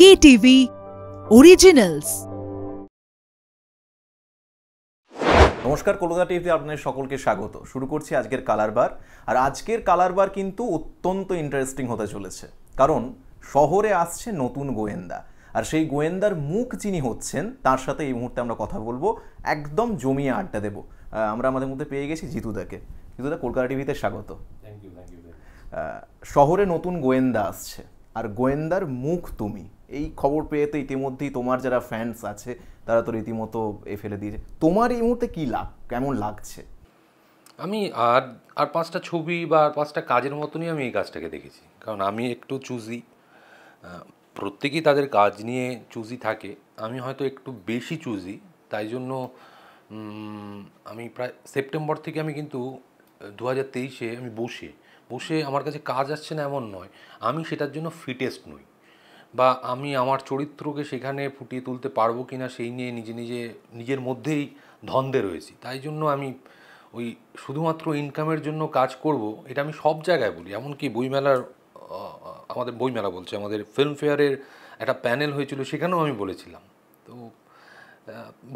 KTV originals নমস্কার কলকাতা টিভিতে আপনাদের সকলকে স্বাগত শুরু করছি আজকের কালারবার আর আজকের কালারবার কিন্তু অত্যন্ত ইন্টারেস্টিং হতে চলেছে কারণ শহরে আসছে নতুন গোয়েন্দা আর সেই গোয়েন্দার মুখ যিনি হচ্ছেন তার সাথে এই মুহূর্তে আমরা কথা বলবো একদম জমিয়ে আড্ডা দেব আমরা আমাদের মধ্যে পেয়ে গেছি জিতুদাকে জিতুদা কলকাতা টিভিতে স্বাগত শহরে নতুন গোয়েন্দা আসছে আর গোয়েন্দার মুখ তুমি এই খবর পেয়ে তো ইতিমধ্যেই তোমার যারা ফ্যান্স আছে তারা তো রীতিমতো এ ফেলে দিয়েছে তোমার এই মুহূর্তে কী লাভ কেমন লাগছে আমি আর আর পাঁচটা ছবি বা আর পাঁচটা কাজের মতনই আমি এই কাজটাকে দেখেছি কারণ আমি একটু চুজি প্রত্যেকেই তাদের কাজ নিয়ে চুজি থাকে আমি হয়তো একটু বেশি চুজি তাই জন্য আমি প্রায় সেপ্টেম্বর থেকে আমি কিন্তু দু হাজার তেইশে আমি বসে বসে আমার কাছে কাজ আসছে না এমন নয় আমি সেটার জন্য ফিটেস্ট নই বা আমি আমার চরিত্রকে সেখানে ফুটিয়ে তুলতে পারবো কি না সেই নিয়ে নিজে নিজে নিজের মধ্যেই ধন্দে রয়েছি তাই জন্য আমি ওই শুধুমাত্র ইনকামের জন্য কাজ করব এটা আমি সব জায়গায় বলি এমনকি বইমেলার আমাদের বইমেলা বলছে আমাদের ফিল্মফেয়ারের একটা প্যানেল হয়েছিল সেখানেও আমি বলেছিলাম তো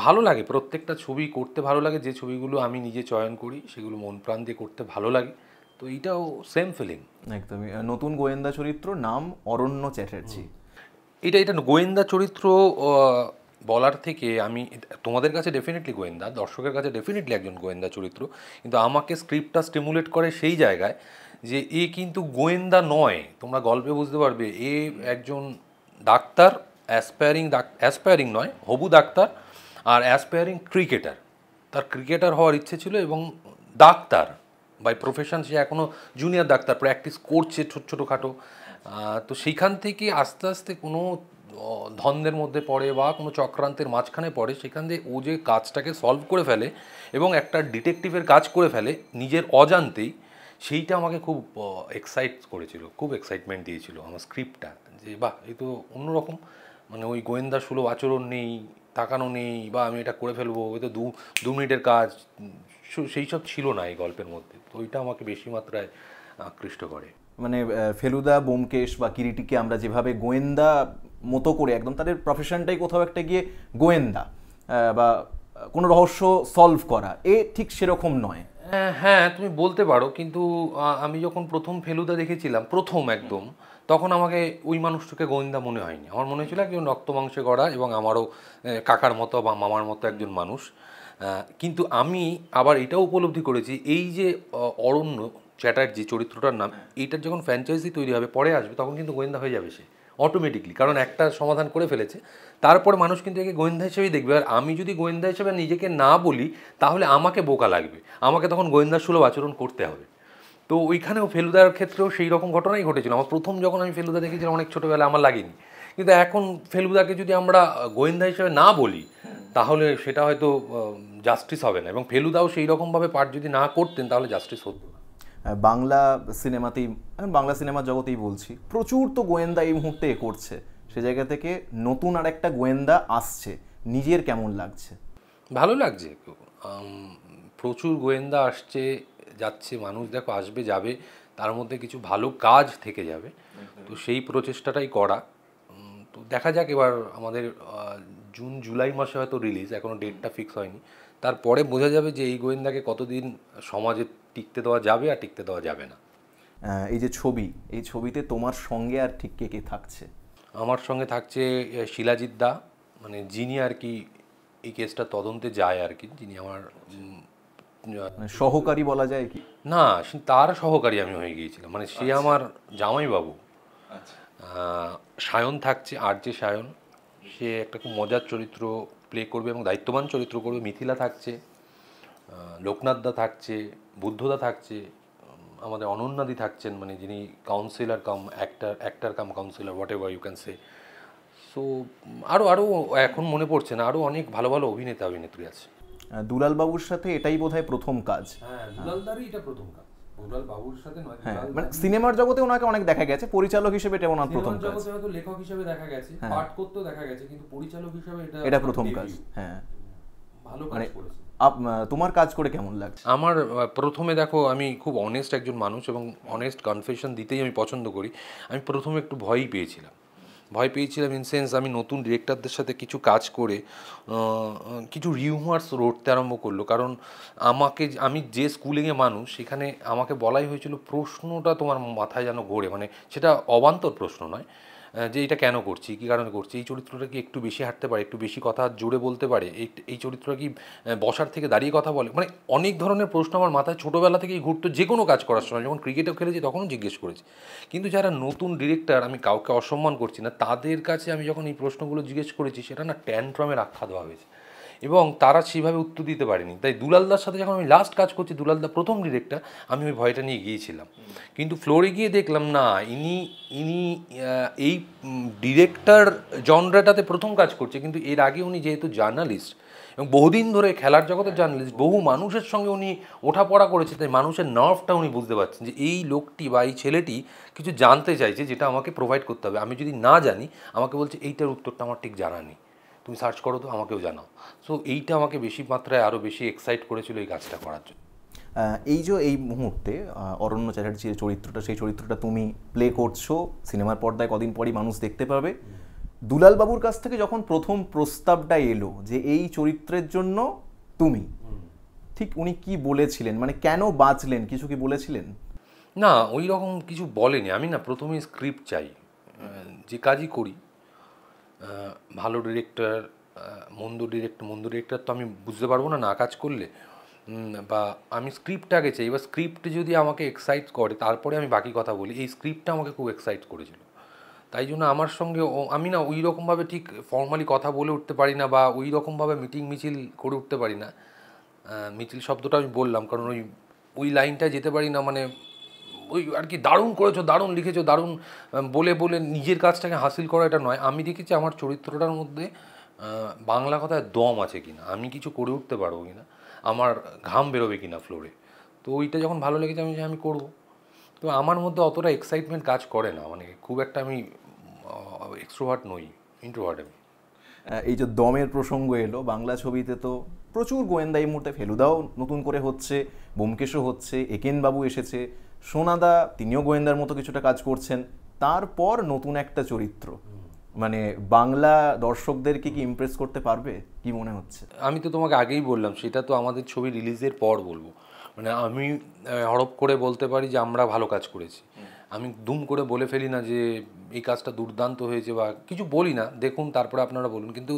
ভালো লাগে প্রত্যেকটা ছবি করতে ভালো লাগে যে ছবিগুলো আমি নিজে চয়ন করি সেগুলো মন প্রাণ দিয়ে করতে ভালো লাগে তো এইটাও সেম ফিলিং একদমই নতুন গোয়েন্দা চরিত্র নাম অরণ্য চ্যাটার্জি এটা এটা গোয়েন্দা চরিত্র বলার থেকে আমি তোমাদের কাছে ডেফিনেটলি গোয়েন্দা দর্শকের কাছে ডেফিনেটলি একজন গোয়েন্দা চরিত্র কিন্তু আমাকে স্ক্রিপ্টটা স্টিমুলেট করে সেই জায়গায় যে এ কিন্তু গোয়েন্দা নয় তোমরা গল্পে বুঝতে পারবে এ একজন ডাক্তার অ্যাসপায়ারিং অ্যাসপায়ারিং নয় হবু ডাক্তার আর অ্যাসপায়ারিং ক্রিকেটার তার ক্রিকেটার হওয়ার ইচ্ছে ছিল এবং ডাক্তার বাই প্রফেশন সে এখনও জুনিয়র ডাক্তার প্র্যাকটিস করছে ছোট ছোটোখাটো তো সেইখান থেকে আস্তে আস্তে কোনো ধন্দের মধ্যে পড়ে বা কোনো চক্রান্তের মাঝখানে পড়ে সেখান দিয়ে ও যে কাজটাকে সলভ করে ফেলে এবং একটা ডিটেকটিভের কাজ করে ফেলে নিজের অজান্তেই সেইটা আমাকে খুব এক্সাইট করেছিল খুব এক্সাইটমেন্ট দিয়েছিল আমার স্ক্রিপ্টটা যে বাহ এই তো অন্যরকম মানে ওই গোয়েন্দা সুলভ আচরণ নেই তাকানো নেই বা আমি এটা করে ফেলবো ওই তো দু দু মিনিটের কাজ সেই সব ছিল না এই গল্পের মধ্যে তো ওইটা আমাকে বেশি মাত্রায় আকৃষ্ট করে মানে ফেলুদা বোমকেশ বা কিরিটিকে আমরা যেভাবে গোয়েন্দা মতো করে একদম তাদের প্রফেশনটাই কোথাও একটা গিয়ে গোয়েন্দা বা কোনো রহস্য সলভ করা এ ঠিক সেরকম নয় হ্যাঁ, হ্যাঁ তুমি বলতে পারো কিন্তু আমি যখন প্রথম ফেলুদা দেখেছিলাম প্রথম একদম তখন আমাকে ওই মানুষটাকে গোয়েন্দা মনে হয়নি আমার মনে হয়েছিল একজন রক্ত মাংসে গড়া এবং আমারও কাকার মতো বা মামার মতো একজন মানুষ কিন্তু আমি আবার এটাও উপলব্ধি করেছি এই যে অরণ্য চ্যাটার্জি চরিত্রটার নাম হ্যাঁ। এইটার যখন ফ্র্যাঞ্চাইজি তৈরি হবে পরে আসবে তখন কিন্তু গোয়েন্দা হয়ে যাবে সে অটোমেটিকলি কারণ একটা সমাধান করে ফেলেছে তারপর মানুষ কিন্তু একে গোয়েন্দা হিসেবেই দেখবে আর আমি যদি গোয়েন্দা হিসেবে নিজেকে না বলি তাহলে আমাকে বোকা লাগবে আমাকে তখন গোয়েন্দা সুলভ আচরণ করতে হবে তো ওইখানেও ফেলুদার ক্ষেত্রেও সেই রকম ঘটনাই ঘটেছিল আমার প্রথম যখন আমি ফেলুদা দেখেছিলাম অনেক ছোটোবেলায় আমার লাগেনি কিন্তু এখন ফেলুদাকে যদি আমরা গোয়েন্দা হিসেবে না বলি হ্যাঁ। তাহলে সেটা হয়তো জাস্টিস হবে না এবং ফেলুদাও সেই রকমভাবে পাঠ যদি না করতেন তাহলে জাস্টিস হতো বাংলা সিনেমাতেই বাংলা সিনেমা জগতেই বলছি প্রচুর তো গোয়েন্দা এই মুহূর্তে এ করছে সে জায়গা থেকে নতুন আর একটা গোয়েন্দা আসছে নিজের কেমন লাগছে ভালো লাগছে প্রচুর গোয়েন্দা আসছে যাচ্ছে মানুষ দেখো আসবে যাবে তার মধ্যে কিছু ভালো কাজ থেকে যাবে তো সেই প্রচেষ্টাটাই করা তো দেখা যাক এবার আমাদের জুন জুলাই মাসে হয়তো রিলিজ এখনও ডেটটা ফিক্স হয়নি তারপরে বোঝা যাবে যে এই গোয়েন্দাকে কতদিন সমাজের টিকতে দেওয়া যাবে আর টিকতে দেওয়া যাবে না এই যে ছবি এই ছবিতে তোমার সঙ্গে আর ঠিক কে কে থাকছে আমার সঙ্গে থাকছে শিলাজিৎ দা মানে যিনি আর কি এই কেসটা তদন্তে যায় আর কি যিনি আমার মানে সহকারী বলা যায় কি না তার সহকারী আমি হয়ে গিয়েছিলাম মানে সে আচ্ছা। আমার জামাইবাবু আচ্ছা। সায়ন থাকছে আর যে সায়ন সে একটা খুব মজার চরিত্র প্লে করবে এবং দায়িত্ববান চরিত্র করবে মিথিলা থাকছে লোকনাথ দা থাকছে বুদ্ধদা থাকছে আমাদের অনন্যাদি থাকছেন মানে যিনি councillor cum actor actor cum councillor whatever you can say so আরও আরও এখন মনে পড়ছে না আরও অনেক ভালো ভালো অভিনেতা অভিনেত্রী আছে দুলালবাবুর সাথে এটাই বোধহয় প্রথম কাজ হ্যাঁ দুলালদারই এটা প্রথম কাজ হ্যাঁ, মানে সিনেমার জগতে ওনাকে অনেক দেখা গেছে পরিচালক হিসেবে এটা ওনার প্রথম কাজ জগতে লেখক হিসেবে দেখা গেছে হ্যাঁ। পাঠ করতেও দেখা গেছে কিন্তু পরিচালক হিসেবে এটা এটা প্রথম কাজ হ্যাঁ ভালো কাজ মানে করেছে তোমার কাজ করে কেমন লাগছে আমার প্রথমে দেখো আমি খুব অনেস্ট একজন মানুষ এবং অনেস্ট কনফেশন দিতেই আমি পছন্দ করি আমি প্রথমে একটু ভয়ই পেয়েছিলাম ভয় পেয়েছিলাম ইন সেন্স আমি নতুন ডিরেক্টরদের সাথে কিছু কাজ করে কিছু রিউমার্স রটতে আরম্ভ করলো কারণ আমাকে আমি যে স্কুলিংয়ে মানুষ সেখানে আমাকে বলাই হয়েছিল প্রশ্নটা তোমার মাথায় যেন ঘোরে মানে সেটা অবান্তর প্রশ্ন নয় যে এটা কেন করছি কী কারণে করছি এই চরিত্রটা কি একটু বেশি হাঁটতে পারে একটু বেশি কথা জোরে বলতে পারে এই চরিত্রটা কি বসার থেকে দাঁড়িয়ে কথা বলে মানে অনেক ধরনের প্রশ্ন আমার মাথায় ছোটোবেলা থেকেই ঘুরতো যে কোনো কাজ করার সময় যখন ক্রিকেটও খেলেছি তখনও জিজ্ঞেস করেছি কিন্তু যারা নতুন ডিরেক্টর আমি কাউকে অসম্মান করছি না তাদের কাছে আমি যখন এই প্রশ্নগুলো জিজ্ঞেস করেছি সেটা না ট্যান্ট্রমের আখ্যা দেওয়া হয়েছে এবং তারা সেভাবে উত্তর দিতে পারেনি তাই দুলালদার সাথে যখন আমি লাস্ট কাজ করছি দুলালদা প্রথম ডিরেক্টর আমি ওই ভয়টা নিয়ে গিয়েছিলাম কিন্তু ফ্লোরে গিয়ে দেখলাম না ইনি ইনি এই ডিরেক্টর জনরাটাতে প্রথম কাজ করছে কিন্তু এর আগে উনি যেহেতু জার্নালিস্ট এবং বহুদিন ধরে খেলার জগতের জার্নালিস্ট বহু মানুষের সঙ্গে উনি ওঠা পড়া করেছে তাই মানুষের নার্ভটা উনি বুঝতে পারছেন যে এই লোকটি বা এই ছেলেটি কিছু জানতে চাইছে যেটা আমাকে প্রোভাইড করতে হবে আমি যদি না জানি আমাকে বলছে এইটার উত্তরটা আমার ঠিক জানা নেই তুমি সার্চ করো তো আমাকেও জানাও সো এইটা আমাকে বেশি মাত্রায় আরও বেশি এক্সাইট করেছিল এই কাজটা করার জন্য এই যে এই মুহূর্তে অরণ্য চ্যাটার্জি যে চরিত্রটা সেই চরিত্রটা তুমি প্লে করছো সিনেমার পর্দায় কদিন পরই মানুষ দেখতে পাবে দুলালবাবুর কাছ থেকে যখন প্রথম প্রস্তাবটা এলো যে এই চরিত্রের জন্য তুমি ঠিক উনি কি বলেছিলেন মানে কেন বাঁচলেন কিছু কি বলেছিলেন না ওই রকম কিছু বলেনি আমি না প্রথমে স্ক্রিপ্ট চাই যে কাজই করি ভালো ডিরেক্টর মন্দ ডিরেক্টর মন্দ ডিরেক্টর তো আমি বুঝতে পারবো না না কাজ করলে বা আমি স্ক্রিপ্ট আগে চাই এবার স্ক্রিপ্ট যদি আমাকে এক্সাইট করে তারপরে আমি বাকি কথা বলি এই স্ক্রিপ্টটা আমাকে খুব এক্সাইট করেছিল তাই জন্য আমার সঙ্গে আমি না ওই রকমভাবে ঠিক ফর্মালি কথা বলে উঠতে পারি না বা ওই রকমভাবে মিটিং মিছিল করে উঠতে পারি না মিছিল শব্দটা আমি বললাম কারণ ওই ওই লাইনটা যেতে পারি না মানে ওই আর কি দারুণ করেছো দারুণ লিখেছো দারুণ বলে বলে নিজের কাজটাকে হাসিল করা এটা নয় আমি দেখেছি আমার চরিত্রটার মধ্যে বাংলা কথায় দম আছে কি না আমি কিছু করে উঠতে পারবো কি না আমার ঘাম বেরোবে কি না ফ্লোরে তো ওইটা যখন ভালো লেগেছে আমি আমি করবো তো আমার মধ্যে অতটা এক্সাইটমেন্ট কাজ করে না মানে খুব একটা আমি এক্সট্রোভার্ট নই ইন্ট্রোভার্ট আমি এই যে দমের প্রসঙ্গ এলো বাংলা ছবিতে তো প্রচুর গোয়েন্দা এই মুহূর্তে ফেলুদাও নতুন করে হচ্ছে বোমকেশও হচ্ছে একেনবাবু এসেছে সোনাদা তিনিও গোয়েন্দার মতো কিছুটা কাজ করছেন তারপর নতুন একটা চরিত্র মানে বাংলা দর্শকদেরকে কি ইমপ্রেস করতে পারবে কি মনে হচ্ছে আমি তো তোমাকে আগেই বললাম সেটা তো আমাদের ছবি রিলিজের পর বলবো মানে আমি হরপ করে বলতে পারি যে আমরা ভালো কাজ করেছি আমি দুম করে বলে ফেলি না যে এই কাজটা দুর্দান্ত হয়েছে বা কিছু বলি না দেখুন তারপরে আপনারা বলুন কিন্তু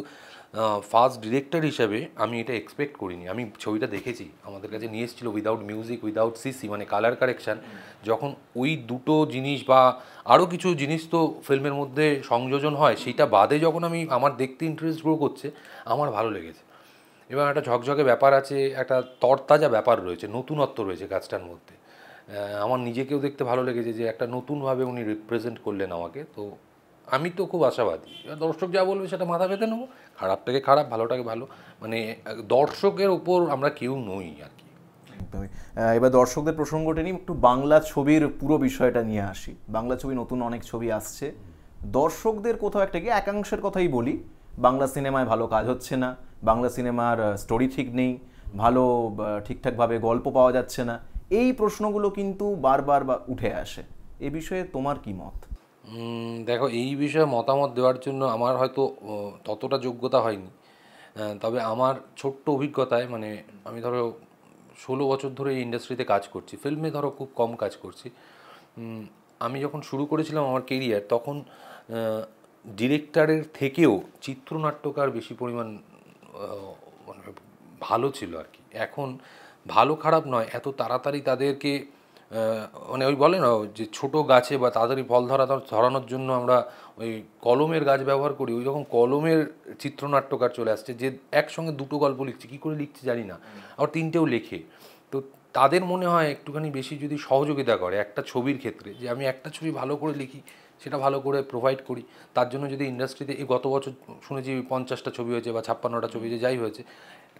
ফার্স্ট ডিরেক্টর হিসাবে আমি এটা এক্সপেক্ট করিনি আমি ছবিটা দেখেছি আমাদের কাছে নিয়ে এসেছিলো উইদাউট মিউজিক উইদাউট সিসি মানে কালার কারেকশান যখন ওই দুটো জিনিস বা আরও কিছু জিনিস তো ফিল্মের মধ্যে সংযোজন হয় সেটা বাদে যখন আমি আমার দেখতে ইন্টারেস্ট গ্রো করছে আমার ভালো লেগেছে এবং একটা ঝকঝকে ব্যাপার আছে একটা তরতাজা ব্যাপার রয়েছে নতুনত্ব রয়েছে কাজটার মধ্যে আমার নিজেকেও দেখতে ভালো লেগেছে যে একটা নতুনভাবে উনি রিপ্রেজেন্ট করলেন আমাকে তো আমি তো খুব আশাবাদী দর্শক যা বলবে সেটা মাথা পেতে নেবো খারাপটাকে খারাপ ভালোটাকে ভালো মানে দর্শকের ওপর আমরা কেউ নই আর কি একদমই এবার দর্শকদের প্রসঙ্গটি নিয়ে একটু বাংলা ছবির পুরো বিষয়টা নিয়ে আসি বাংলা ছবি নতুন অনেক ছবি আসছে দর্শকদের কোথাও একটা কি একাংশের কথাই বলি বাংলা সিনেমায় ভালো কাজ হচ্ছে না বাংলা সিনেমার স্টোরি ঠিক নেই ভালো ঠিকঠাকভাবে গল্প পাওয়া যাচ্ছে না এই প্রশ্নগুলো কিন্তু বারবার বা উঠে আসে এ বিষয়ে তোমার কি মত দেখো এই বিষয়ে মতামত দেওয়ার জন্য আমার হয়তো ততটা যোগ্যতা হয়নি তবে আমার ছোট্ট অভিজ্ঞতায় মানে আমি ধরো ষোলো বছর ধরে এই ইন্ডাস্ট্রিতে কাজ করছি ফিল্মে ধরো খুব কম কাজ করছি আমি যখন শুরু করেছিলাম আমার কেরিয়ার তখন ডিরেক্টরের থেকেও চিত্রনাট্যকার বেশি পরিমাণ মানে ভালো ছিল আর কি এখন ভালো খারাপ নয় এত তাড়াতাড়ি তাদেরকে মানে ওই বলে না যে ছোট গাছে বা তাড়াতাড়ি ফল ধরা ধরানোর জন্য আমরা ওই কলমের গাছ ব্যবহার করি ওই যখন কলমের চিত্রনাট্যকার চলে আসছে যে একসঙ্গে দুটো গল্প লিখছে কী করে লিখছে জানি না আবার তিনটেও লেখে তো তাদের মনে হয় একটুখানি বেশি যদি সহযোগিতা করে একটা ছবির ক্ষেত্রে যে আমি একটা ছবি ভালো করে লিখি সেটা ভালো করে প্রোভাইড করি তার জন্য যদি ইন্ডাস্ট্রিতে এই গত বছর শুনেছি পঞ্চাশটা ছবি হয়েছে বা ছাপ্পান্নটা ছবি হয়েছে যাই হয়েছে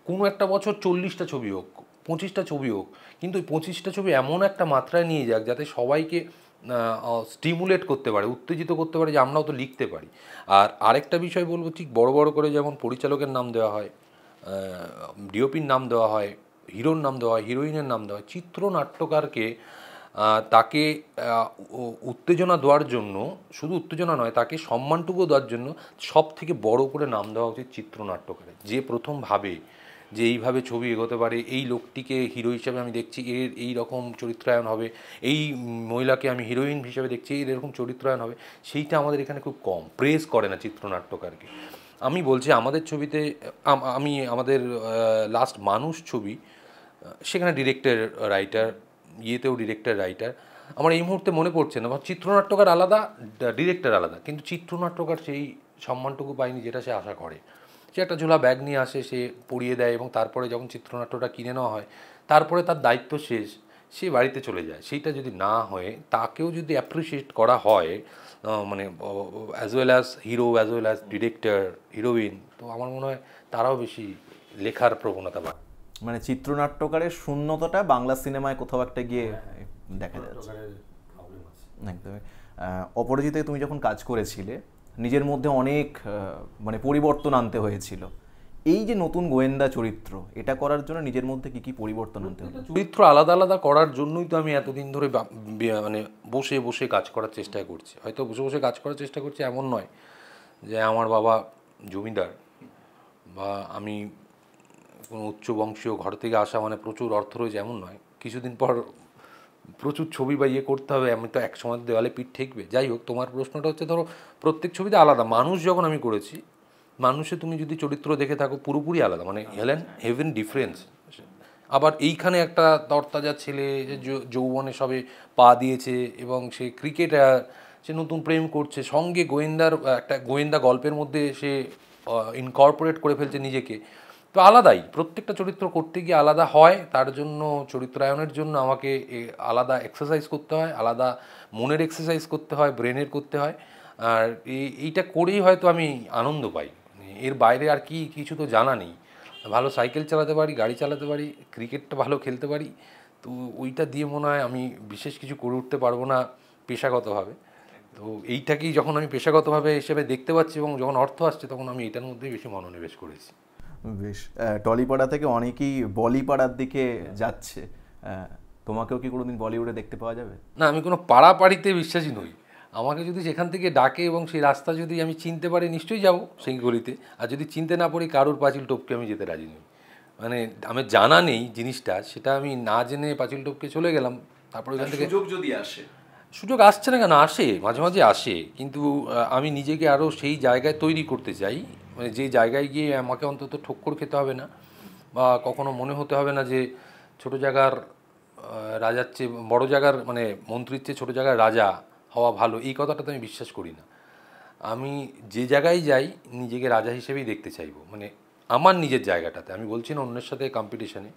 কোনো একটা বছর চল্লিশটা ছবি হোক পঁচিশটা ছবি হোক কিন্তু ওই পঁচিশটা ছবি এমন একটা মাত্রায় নিয়ে যাক যাতে সবাইকে স্টিমুলেট করতে পারে উত্তেজিত করতে পারে যে আমরাও তো লিখতে পারি আর আরেকটা বিষয় বলবো ঠিক বড় বড় করে যেমন পরিচালকের নাম দেওয়া হয় ডিওপির নাম দেওয়া হয় হিরোর নাম দেওয়া হয় হিরোইনের নাম দেওয়া হয় চিত্রনাট্যকারকে তাকে উত্তেজনা দেওয়ার জন্য শুধু উত্তেজনা নয় তাকে সম্মানটুকু দেওয়ার জন্য সব থেকে বড় করে নাম দেওয়া উচিত চিত্রনাট্যকারের যে প্রথমভাবে যে এইভাবে ছবি এগোতে পারে এই লোকটিকে হিরো হিসেবে আমি দেখছি এর এই রকম চরিত্রায়ন হবে এই মহিলাকে আমি হিরোইন হিসেবে দেখছি এর এরকম চরিত্রায়ন হবে সেইটা আমাদের এখানে খুব কম প্রেস করে না চিত্রনাট্যকারকে আমি বলছি আমাদের ছবিতে আমি আমাদের লাস্ট মানুষ ছবি সেখানে ডিরেক্টর রাইটার ইয়েতেও ডিরেক্টর রাইটার আমার এই মুহূর্তে মনে পড়ছে না চিত্রনাট্যকার আলাদা ডিরেক্টর আলাদা কিন্তু চিত্রনাট্যকার সেই সম্মানটুকু পায়নি যেটা সে আশা করে সে একটা ঝোলা ব্যাগ নিয়ে আসে সে পড়িয়ে দেয় এবং তারপরে যখন চিত্রনাট্যটা কিনে নেওয়া হয় তারপরে তার দায়িত্ব শেষ সে বাড়িতে চলে যায় সেইটা যদি না হয় তাকেও যদি অ্যাপ্রিসিয়েট করা হয় মানে as well as hero as well as director heroine তো আমার মনে হয় তারাও বেশি লেখার প্রবণতা বা মানে চিত্রনাট্যকারের শূন্যতাটা বাংলা সিনেমায় কোথাও একটা গিয়ে হ্যাঁ, হ্যাঁ। দেখা যাচ্ছে একদমই অপরাজিতায় তুমি যখন কাজ করেছিলে নিজের মধ্যে অনেক মানে পরিবর্তন আনতে হয়েছিল এই যে নতুন গোয়েন্দা চরিত্র এটা করার জন্য নিজের মধ্যে কি কি পরিবর্তন আনতে হবে চরিত্র আলাদা আলাদা করার জন্যই তো আমি এতদিন ধরে মানে বসে বসে কাজ করার চেষ্টা করছি হয়তো বসে বসে কাজ করার চেষ্টা করছি এমন নয় যে আমার বাবা জমিদার বা আমি কোনো উচ্চ বংশীয় ঘর থেকে আসা মানে প্রচুর অর্থ রয়েছে এমন নয় কিছুদিন পর প্রচুর ছবি বা ইয়ে করতে হবে আমি তো একসময় দেওয়ালে পিঠ ঠেকবে যাই হোক তোমার প্রশ্নটা হচ্ছে ধরো প্রত্যেক ছবিতে আলাদা মানুষ যখন আমি করেছি মানুষে তুমি যদি চরিত্র দেখে থাকো পুরোপুরি আলাদা মানে হেলেন হেভেন ডিফারেন্স আবার এইখানে একটা তরতাজা ছেলে যৌবনে সবে পা দিয়েছে এবং সে ক্রিকেটার সে নতুন প্রেম করছে সঙ্গে গোয়েন্দার একটা গোয়েন্দা গল্পের মধ্যে সে ইনকর্পোরেট করে ফেলছে নিজেকে তো আলাদাই প্রত্যেকটা চরিত্র করতে গিয়ে আলাদা হয় তার জন্য চরিত্রায়নের জন্য আমাকে আলাদা এক্সারসাইজ করতে হয় আলাদা মনের এক্সারসাইজ করতে হয় ব্রেনের করতে হয় আর এইটা করেই হয়তো আমি আনন্দ পাই মানে এর বাইরে আর কি কিছু তো জানা নেই ভালো সাইকেল চালাতে পারি গাড়ি চালাতে পারি ক্রিকেটটা ভালো খেলতে পারি তো ওইটা দিয়ে মনে হয় আমি বিশেষ কিছু করে উঠতে পারবো না পেশাগতভাবে তো এইটাকেই যখন আমি পেশাগতভাবে হিসেবে দেখতে পাচ্ছি এবং যখন অর্থ আসছে তখন আমি এটার মধ্যেই বেশি মনোনিবেশ করেছি বেশ টলিপাড়া থেকে অনেকেই বলিপাড়ার দিকে যাচ্ছে তোমাকেও কি কোনোদিন বলিউডে দেখতে পাওয়া যাবে না আমি কোনো পাড়া পাড়িতে বিশ্বাসী নই আমাকে যদি সেখান থেকে ডাকে এবং সেই রাস্তা যদি আমি চিনতে পারি নিশ্চয়ই যাবো সেই গলিতে আর যদি চিনতে না পারি কারোর পাঁচিল টপকে আমি যেতে রাজি নই মানে আমি জানা নেই জিনিসটা সেটা আমি না জেনে পাঁচিল টপকে চলে গেলাম তারপরে ওখান থেকে সুযোগ যদি আসে সুযোগ আসছে না কেন আসে মাঝে মাঝে আসে কিন্তু আমি নিজেকে আরও সেই জায়গায় তৈরি করতে চাই মানে যে জায়গায় গিয়ে আমাকে অন্তত ঠক্কর খেতে হবে না বা কখনো মনে হতে হবে না যে ছোট জায়গার রাজার চেয়ে বড়ো জায়গার মানে মন্ত্রীর চেয়ে ছোটো জায়গার রাজা হওয়া ভালো এই কথাটা তো আমি বিশ্বাস করি না আমি যে জায়গায় যাই নিজেকে রাজা হিসেবেই দেখতে চাইবো মানে আমার নিজের জায়গাটাতে আমি বলছি না অন্যের সাথে কম্পিটিশানে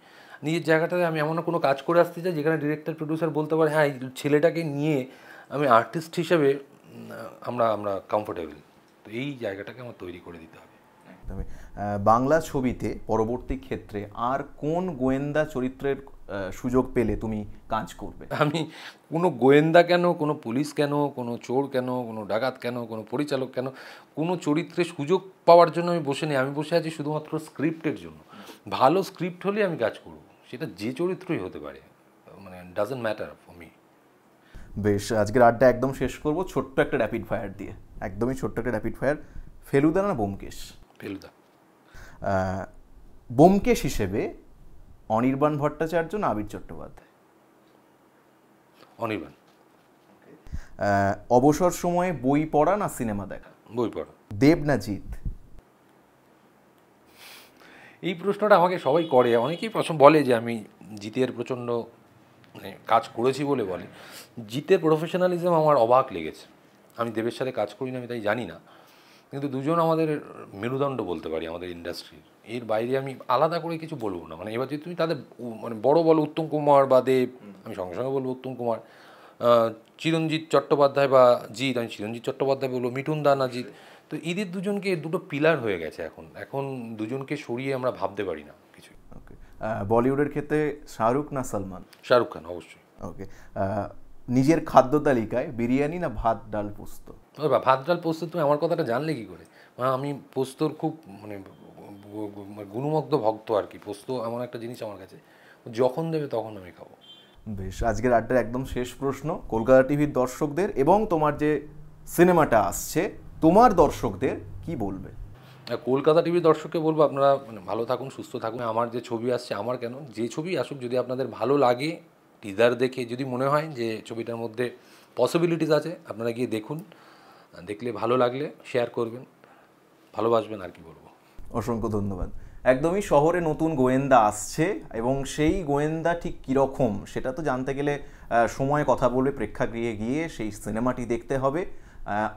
নিজের জায়গাটাতে আমি এমন কোনো কাজ করে আসতে চাই যেখানে ডিরেক্টর প্রডিউসার বলতে পারে হ্যাঁ ছেলেটাকে নিয়ে আমি আর্টিস্ট হিসেবে আমরা আমরা কমফোর্টেবল তো এই জায়গাটাকে আমার তৈরি করে দিতে হবে থাকতে হবে বাংলা ছবিতে পরবর্তী ক্ষেত্রে আর কোন গোয়েন্দা চরিত্রের সুযোগ পেলে তুমি কাজ করবে আমি কোনো গোয়েন্দা কেন কোনো পুলিশ কেন কোনো চোর কেন কোনো ডাকাত কেন কোনো পরিচালক কেন কোনো চরিত্রে সুযোগ পাওয়ার জন্য আমি বসে নেই আমি বসে আছি শুধুমাত্র স্ক্রিপ্টের জন্য ভালো স্ক্রিপ্ট হলে আমি কাজ করব সেটা যে চরিত্রই হতে পারে মানে ডাজেন্ট ম্যাটার ফর মি বেশ আজকের আড্ডা একদম শেষ করব ছোট্ট একটা র্যাপিড ফায়ার দিয়ে একদমই ছোট্ট একটা র্যাপিড ফায়ার ফেলুদা না বোমকেশ ফেলুদা বোমকেশ হিসেবে অনির্বাণ ভট্টাচার্য না আবির চট্টোপাধ্যায় অনির্বাণ অবসর সময়ে বই পড়া না সিনেমা দেখা বই পড়া দেব না জিৎ এই প্রশ্নটা আমাকে সবাই করে অনেকেই প্রথম বলে যে আমি জিতের প্রচণ্ড মানে কাজ করেছি বলে বলে জিতের প্রফেশনালিজম আমার অবাক লেগেছে আমি দেবের সাথে কাজ করি না আমি তাই জানি না কিন্তু দুজন আমাদের মেরুদণ্ড বলতে পারি আমাদের ইন্ডাস্ট্রির এর বাইরে আমি আলাদা করে কিছু বলবো না মানে এবার যদি তুমি তাদের মানে বড় বলো উত্তম কুমার বা দেব আমি সঙ্গে সঙ্গে বলবো উত্তম কুমার চিরঞ্জিত চট্টোপাধ্যায় বা জিৎ আমি চিরঞ্জিত চট্টোপাধ্যায় বলবো মিঠুন না জিৎ তো এদের দুজনকে দুটো পিলার হয়ে গেছে এখন এখন দুজনকে সরিয়ে আমরা ভাবতে পারি না কিছু ওকে বলিউডের ক্ষেত্রে শাহরুখ না সালমান শাহরুখ খান অবশ্যই ওকে নিজের খাদ্য তালিকায় বিরিয়ানি না ভাত ডাল পোস্ত ভাত ডাল পোস্ত তুমি আমার কথাটা জানলে কি করে আমি পোস্তর খুব মানে গুণমগ্ধ ভক্ত আর কি পোস্ত এমন একটা জিনিস আমার কাছে যখন দেবে তখন আমি খাবো বেশ আজকের আড্ডার একদম শেষ প্রশ্ন কলকাতা টিভির দর্শকদের এবং তোমার যে সিনেমাটা আসছে তোমার দর্শকদের কি বলবে কলকাতা টিভির দর্শককে বলবো আপনারা মানে ভালো থাকুন সুস্থ থাকুন আমার যে ছবি আসছে আমার কেন যে ছবি আসুক যদি আপনাদের ভালো লাগে টিজার দেখে যদি মনে হয় যে ছবিটার মধ্যে পসিবিলিটিস আছে আপনারা গিয়ে দেখুন দেখলে ভালো লাগলে শেয়ার করবেন ভালোবাসবেন আর কি বলবো অসংখ্য ধন্যবাদ একদমই শহরে নতুন গোয়েন্দা আসছে এবং সেই গোয়েন্দা ঠিক কীরকম সেটা তো জানতে গেলে সময় কথা বলবে প্রেক্ষাগৃহে গিয়ে সেই সিনেমাটি দেখতে হবে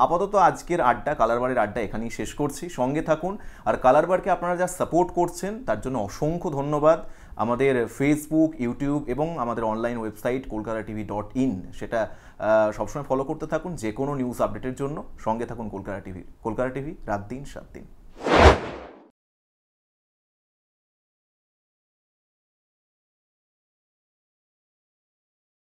আপাতত আজকের আড্ডা কালারবারের আড্ডা এখানেই শেষ করছি সঙ্গে থাকুন আর কালারবারকে আপনারা যা সাপোর্ট করছেন তার জন্য অসংখ্য ধন্যবাদ আমাদের ফেসবুক ইউটিউব এবং আমাদের online website Kolkata TV dot in সেটা সবসময় ফলো করতে থাকুন যে কোনো নিউজ আপডেটের জন্য সঙ্গে থাকুন কলকাতা টিভি কলকাতা টিভি রাত দিন সাত দিন